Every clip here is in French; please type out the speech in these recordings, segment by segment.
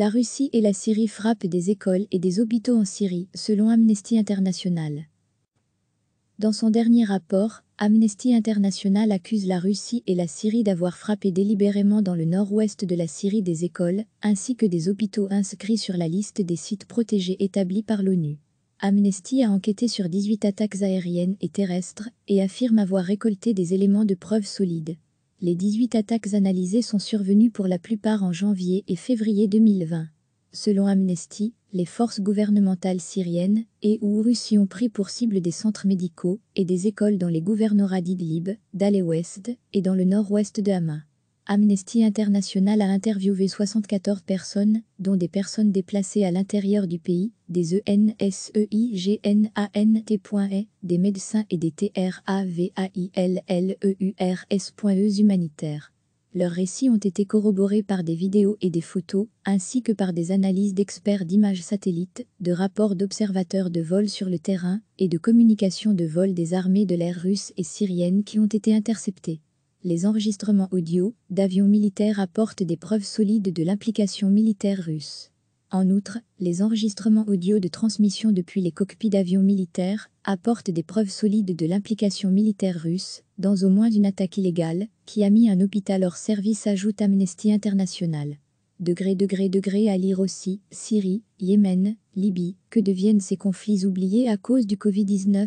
La Russie et la Syrie frappent des écoles et des hôpitaux en Syrie, selon Amnesty International. Dans son dernier rapport, Amnesty International accuse la Russie et la Syrie d'avoir frappé délibérément dans le nord-ouest de la Syrie des écoles, ainsi que des hôpitaux inscrits sur la liste des sites protégés établis par l'ONU. Amnesty a enquêté sur 18 attaques aériennes et terrestres et affirme avoir récolté des éléments de preuve solides. Les 18 attaques analysées sont survenues pour la plupart en janvier et février 2020. Selon Amnesty, les forces gouvernementales syriennes et ou russes ont pris pour cible des centres médicaux et des écoles dans les gouvernorats d'Idlib, dale ouest et dans le nord-ouest de Hama. Amnesty International a interviewé 74 personnes, dont des personnes déplacées à l'intérieur du pays, des ENSEIGNANT.E, des médecins et des TRAVAILLEURS.E e humanitaires. Leurs récits ont été corroborés par des vidéos et des photos, ainsi que par des analyses d'experts d'images satellites, de rapports d'observateurs de vol sur le terrain et de communications de vol des armées de l'air russe et syrienne qui ont été interceptées les enregistrements audio d'avions militaires apportent des preuves solides de l'implication militaire russe. En outre, les enregistrements audio de transmission depuis les cockpits d'avions militaires apportent des preuves solides de l'implication militaire russe dans au moins une attaque illégale qui a mis un hôpital hors service, ajoute Amnesty International. Degré, degré, degré à lire aussi, Syrie, Yémen, Libye, que deviennent ces conflits oubliés à cause du Covid-19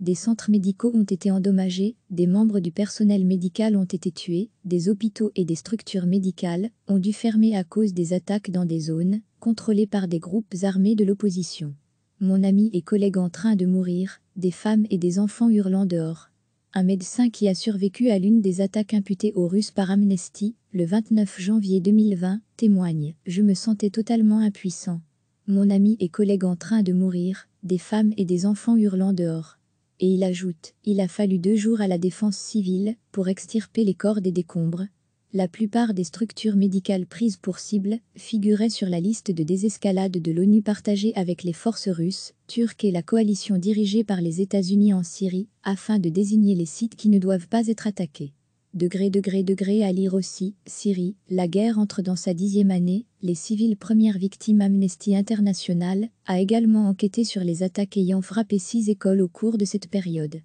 des centres médicaux ont été endommagés, des membres du personnel médical ont été tués, des hôpitaux et des structures médicales ont dû fermer à cause des attaques dans des zones contrôlées par des groupes armés de l'opposition. Mon ami et collègue en train de mourir, des femmes et des enfants hurlant dehors. Un médecin qui a survécu à l'une des attaques imputées aux Russes par Amnesty, le 29 janvier 2020, témoigne « Je me sentais totalement impuissant. Mon ami et collègue en train de mourir, des femmes et des enfants hurlant dehors. Et il ajoute, il a fallu deux jours à la défense civile pour extirper les corps des décombres. La plupart des structures médicales prises pour cible figuraient sur la liste de désescalade de l'ONU partagée avec les forces russes, turques et la coalition dirigée par les États-Unis en Syrie, afin de désigner les sites qui ne doivent pas être attaqués. Degré, degré, degré à lire aussi, Syrie, la guerre entre dans sa dixième année, les civils premières victimes Amnesty International a également enquêté sur les attaques ayant frappé six écoles au cours de cette période.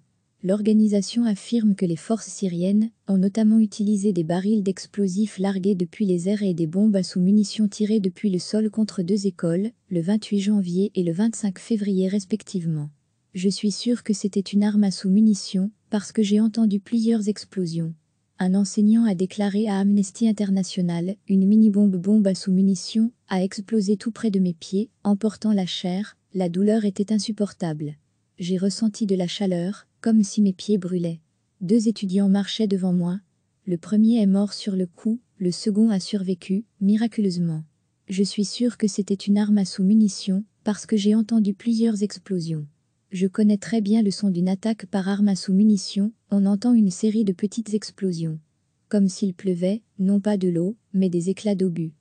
L'organisation affirme que les forces syriennes ont notamment utilisé des barils d'explosifs largués depuis les airs et des bombes à sous-munitions tirées depuis le sol contre deux écoles, le 28 janvier et le 25 février respectivement. Je suis sûr que c'était une arme à sous-munitions, parce que j'ai entendu plusieurs explosions. Un enseignant a déclaré à Amnesty International Une mini-bombe bombe à sous-munition a explosé tout près de mes pieds, emportant la chair, la douleur était insupportable. J'ai ressenti de la chaleur, comme si mes pieds brûlaient. Deux étudiants marchaient devant moi. Le premier est mort sur le coup, le second a survécu, miraculeusement. Je suis sûr que c'était une arme à sous-munition, parce que j'ai entendu plusieurs explosions. Je connais très bien le son d'une attaque par arme à sous munitions on entend une série de petites explosions. Comme s'il pleuvait, non pas de l'eau, mais des éclats d'obus.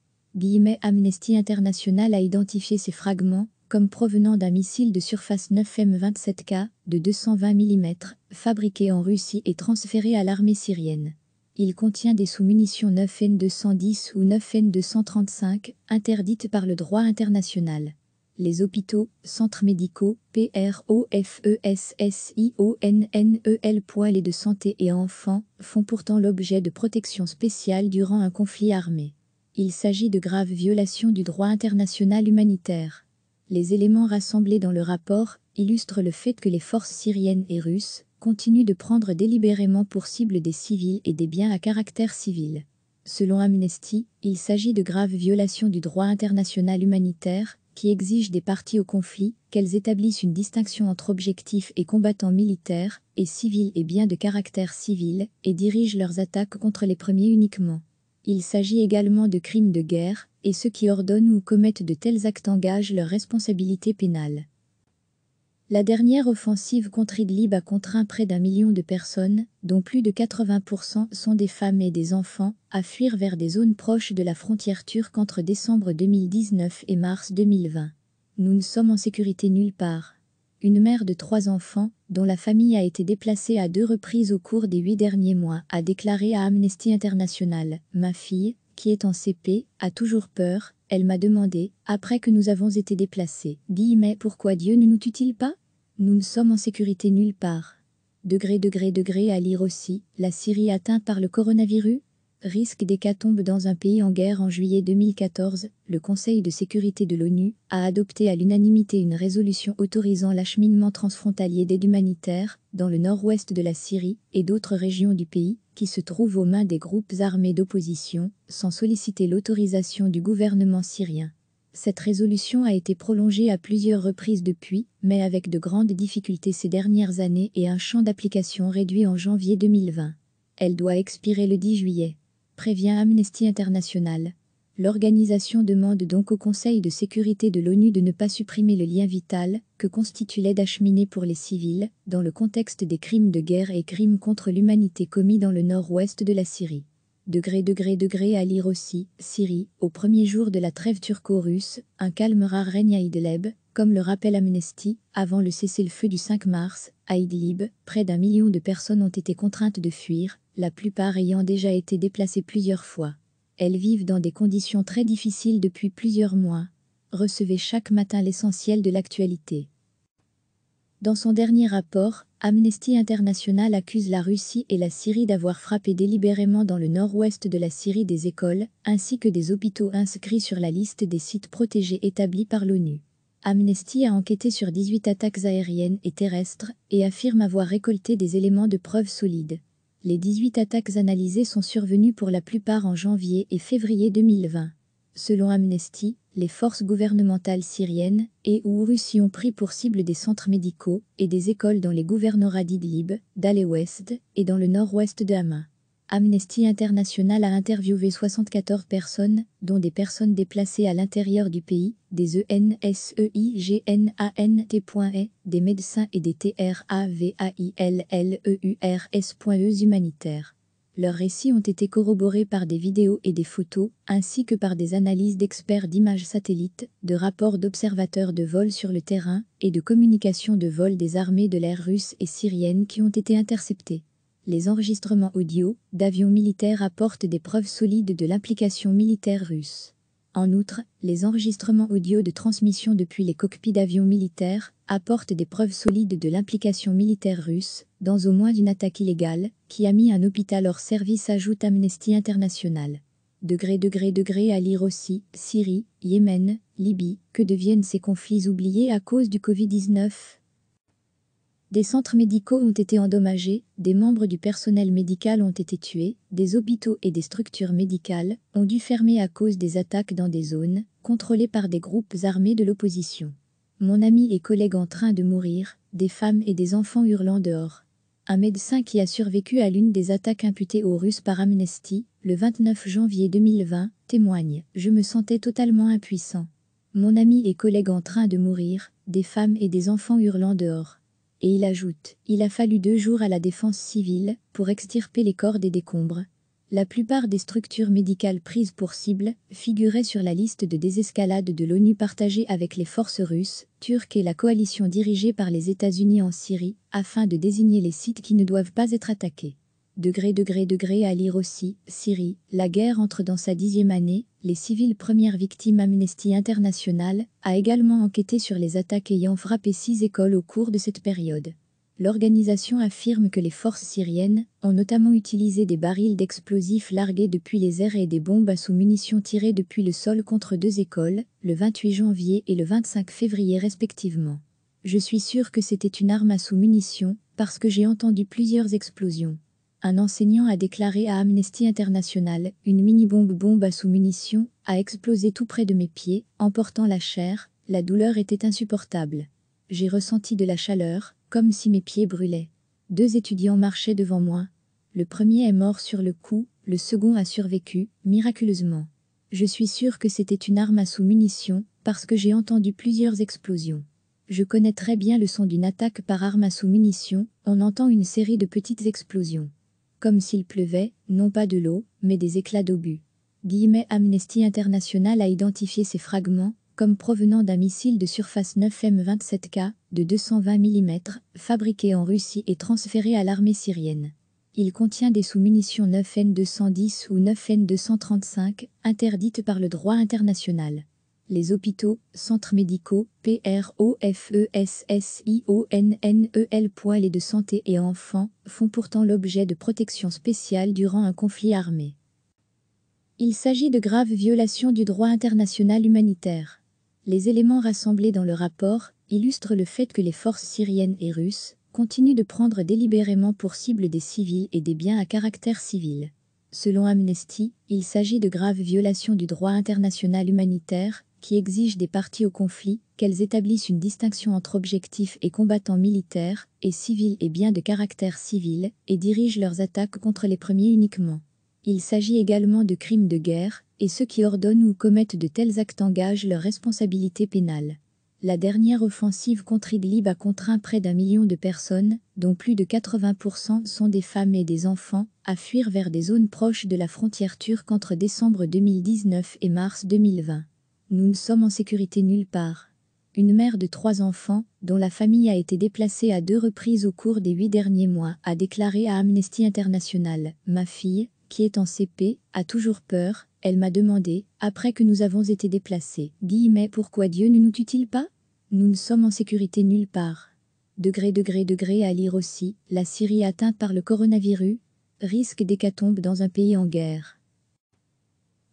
Amnesty International a identifié ces fragments comme provenant d'un missile de surface 9M27K de 220 mm, fabriqué en Russie et transféré à l'armée syrienne. Il contient des sous-munitions 9N210 ou 9N235, interdites par le droit international les hôpitaux, centres médicaux, PROFESSIONNEL poil et de santé et enfants font pourtant l'objet de protections spéciales durant un conflit armé. Il s'agit de graves violations du droit international humanitaire. Les éléments rassemblés dans le rapport illustrent le fait que les forces syriennes et russes continuent de prendre délibérément pour cible des civils et des biens à caractère civil. Selon Amnesty, il s'agit de graves violations du droit international humanitaire qui exigent des parties au conflit qu'elles établissent une distinction entre objectifs et combattants militaires, et civils et biens de caractère civil, et dirigent leurs attaques contre les premiers uniquement. Il s'agit également de crimes de guerre, et ceux qui ordonnent ou commettent de tels actes engagent leur responsabilité pénale. La dernière offensive contre Idlib a contraint près d'un million de personnes, dont plus de 80% sont des femmes et des enfants, à fuir vers des zones proches de la frontière turque entre décembre 2019 et mars 2020. Nous ne sommes en sécurité nulle part. Une mère de trois enfants, dont la famille a été déplacée à deux reprises au cours des huit derniers mois, a déclaré à Amnesty International Ma fille, qui est en CP, a toujours peur, elle m'a demandé, après que nous avons été déplacés, dis mais pourquoi Dieu ne nous tue-t-il pas nous ne sommes en sécurité nulle part. Degré, degré, degré à lire aussi, la Syrie atteinte par le coronavirus Risque d'hécatombe dans un pays en guerre en juillet 2014, le Conseil de sécurité de l'ONU a adopté à l'unanimité une résolution autorisant l'acheminement transfrontalier d'aide humanitaire dans le nord-ouest de la Syrie et d'autres régions du pays qui se trouvent aux mains des groupes armés d'opposition sans solliciter l'autorisation du gouvernement syrien. Cette résolution a été prolongée à plusieurs reprises depuis, mais avec de grandes difficultés ces dernières années et un champ d'application réduit en janvier 2020. Elle doit expirer le 10 juillet, prévient Amnesty International. L'organisation demande donc au Conseil de sécurité de l'ONU de ne pas supprimer le lien vital que constitue l'aide acheminée pour les civils dans le contexte des crimes de guerre et crimes contre l'humanité commis dans le nord-ouest de la Syrie. Degré, degré, degré à lire aussi, Syrie, au premier jour de la trêve turco-russe, un calme rare règne à Idlib, comme le rappelle Amnesty, avant le cessez-le-feu du 5 mars, à Idlib, près d'un million de personnes ont été contraintes de fuir, la plupart ayant déjà été déplacées plusieurs fois. Elles vivent dans des conditions très difficiles depuis plusieurs mois. Recevez chaque matin l'essentiel de l'actualité. Dans son dernier rapport, Amnesty International accuse la Russie et la Syrie d'avoir frappé délibérément dans le nord-ouest de la Syrie des écoles, ainsi que des hôpitaux inscrits sur la liste des sites protégés établis par l'ONU. Amnesty a enquêté sur 18 attaques aériennes et terrestres et affirme avoir récolté des éléments de preuve solides. Les 18 attaques analysées sont survenues pour la plupart en janvier et février 2020. Selon Amnesty, les forces gouvernementales syriennes et ou russes ont pris pour cible des centres médicaux et des écoles dans les gouvernorats d'Idlib, dale ouest et dans le nord-ouest de Hama. Amnesty International a interviewé 74 personnes, dont des personnes déplacées à l'intérieur du pays, des ENSEIGNANT.E, des médecins et des TRAVAILLEURS.E e humanitaires. Leurs récits ont été corroborés par des vidéos et des photos, ainsi que par des analyses d'experts d'images satellites, de rapports d'observateurs de vol sur le terrain et de communications de vol des armées de l'air russe et syrienne qui ont été interceptées. Les enregistrements audio d'avions militaires apportent des preuves solides de l'implication militaire russe. En outre, les enregistrements audio de transmission depuis les cockpits d'avions militaires apportent des preuves solides de l'implication militaire russe dans au moins une attaque illégale qui a mis un hôpital hors service, ajoute Amnesty International. Degré, degré, degré à lire aussi, Syrie, Yémen, Libye, que deviennent ces conflits oubliés à cause du Covid-19 des centres médicaux ont été endommagés, des membres du personnel médical ont été tués, des hôpitaux et des structures médicales ont dû fermer à cause des attaques dans des zones contrôlées par des groupes armés de l'opposition. Mon ami et collègue en train de mourir, des femmes et des enfants hurlant dehors. Un médecin qui a survécu à l'une des attaques imputées aux Russes par Amnesty, le 29 janvier 2020, témoigne « Je me sentais totalement impuissant. Mon ami et collègue en train de mourir, des femmes et des enfants hurlant dehors. » Et il ajoute, il a fallu deux jours à la défense civile pour extirper les corps des décombres. La plupart des structures médicales prises pour cible figuraient sur la liste de désescalade de l'ONU partagée avec les forces russes, turques et la coalition dirigée par les États-Unis en Syrie, afin de désigner les sites qui ne doivent pas être attaqués. Degré, degré, degré à lire aussi, Syrie, la guerre entre dans sa dixième année, les civils premières victimes Amnesty International a également enquêté sur les attaques ayant frappé six écoles au cours de cette période. L'organisation affirme que les forces syriennes ont notamment utilisé des barils d'explosifs largués depuis les airs et des bombes à sous-munitions tirées depuis le sol contre deux écoles, le 28 janvier et le 25 février respectivement. Je suis sûr que c'était une arme à sous-munitions, parce que j'ai entendu plusieurs explosions un enseignant a déclaré à Amnesty International Une mini-bombe bombe à sous-munition a explosé tout près de mes pieds, emportant la chair, la douleur était insupportable. J'ai ressenti de la chaleur, comme si mes pieds brûlaient. Deux étudiants marchaient devant moi. Le premier est mort sur le coup, le second a survécu, miraculeusement. Je suis sûr que c'était une arme à sous-munition, parce que j'ai entendu plusieurs explosions. Je connais très bien le son d'une attaque par arme à sous-munition, on entend une série de petites explosions. Comme s'il pleuvait, non pas de l'eau, mais des éclats d'obus. Guillemets Amnesty International a identifié ces fragments comme provenant d'un missile de surface 9M27K de 220 mm, fabriqué en Russie et transféré à l'armée syrienne. Il contient des sous-munitions 9N210 ou 9N235, interdites par le droit international les hôpitaux, centres médicaux, PROFESSIONNEL e e de santé et enfants font pourtant l'objet de protections spéciales durant un conflit armé. Il s'agit de graves violations du droit international humanitaire. Les éléments rassemblés dans le rapport illustrent le fait que les forces syriennes et russes continuent de prendre délibérément pour cible des civils et des biens à caractère civil. Selon Amnesty, il s'agit de graves violations du droit international humanitaire qui exigent des parties au conflit qu'elles établissent une distinction entre objectifs et combattants militaires et civils et bien de caractère civil et dirigent leurs attaques contre les premiers uniquement. Il s'agit également de crimes de guerre et ceux qui ordonnent ou commettent de tels actes engagent leur responsabilité pénale. La dernière offensive contre Idlib a contraint près d'un million de personnes, dont plus de 80% sont des femmes et des enfants, à fuir vers des zones proches de la frontière turque entre décembre 2019 et mars 2020. Nous ne sommes en sécurité nulle part. Une mère de trois enfants, dont la famille a été déplacée à deux reprises au cours des huit derniers mois, a déclaré à Amnesty International Ma fille, qui est en CP, a toujours peur, elle m'a demandé, après que nous avons été déplacés, guillemets, pourquoi Dieu ne nous tue-t-il pas Nous ne sommes en sécurité nulle part. Degré, degré, degré à lire aussi, la Syrie atteinte par le coronavirus, risque d'hécatombe dans un pays en guerre.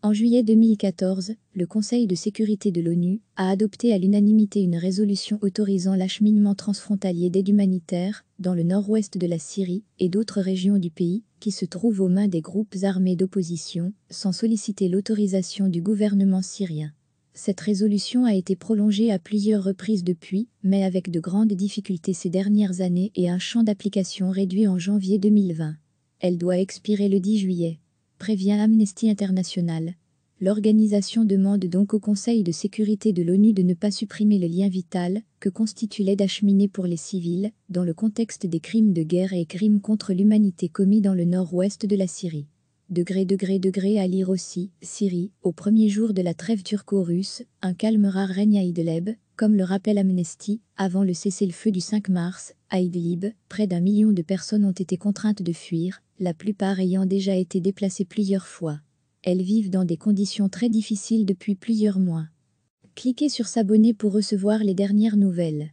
En juillet 2014, le Conseil de sécurité de l'ONU a adopté à l'unanimité une résolution autorisant l'acheminement transfrontalier d'aide humanitaire dans le nord-ouest de la Syrie et d'autres régions du pays qui se trouvent aux mains des groupes armés d'opposition sans solliciter l'autorisation du gouvernement syrien. Cette résolution a été prolongée à plusieurs reprises depuis, mais avec de grandes difficultés ces dernières années et un champ d'application réduit en janvier 2020. Elle doit expirer le 10 juillet prévient Amnesty International. L'organisation demande donc au Conseil de sécurité de l'ONU de ne pas supprimer le lien vital que constitue l'aide acheminée pour les civils dans le contexte des crimes de guerre et crimes contre l'humanité commis dans le nord-ouest de la Syrie. Degré, degré, degré à lire aussi, Syrie, au premier jour de la trêve turco-russe, un calme rare règne à Idleb, comme le rappelle Amnesty, avant le cessez-le-feu du 5 mars, à Idlib, près d'un million de personnes ont été contraintes de fuir, la plupart ayant déjà été déplacées plusieurs fois. Elles vivent dans des conditions très difficiles depuis plusieurs mois. Cliquez sur s'abonner pour recevoir les dernières nouvelles.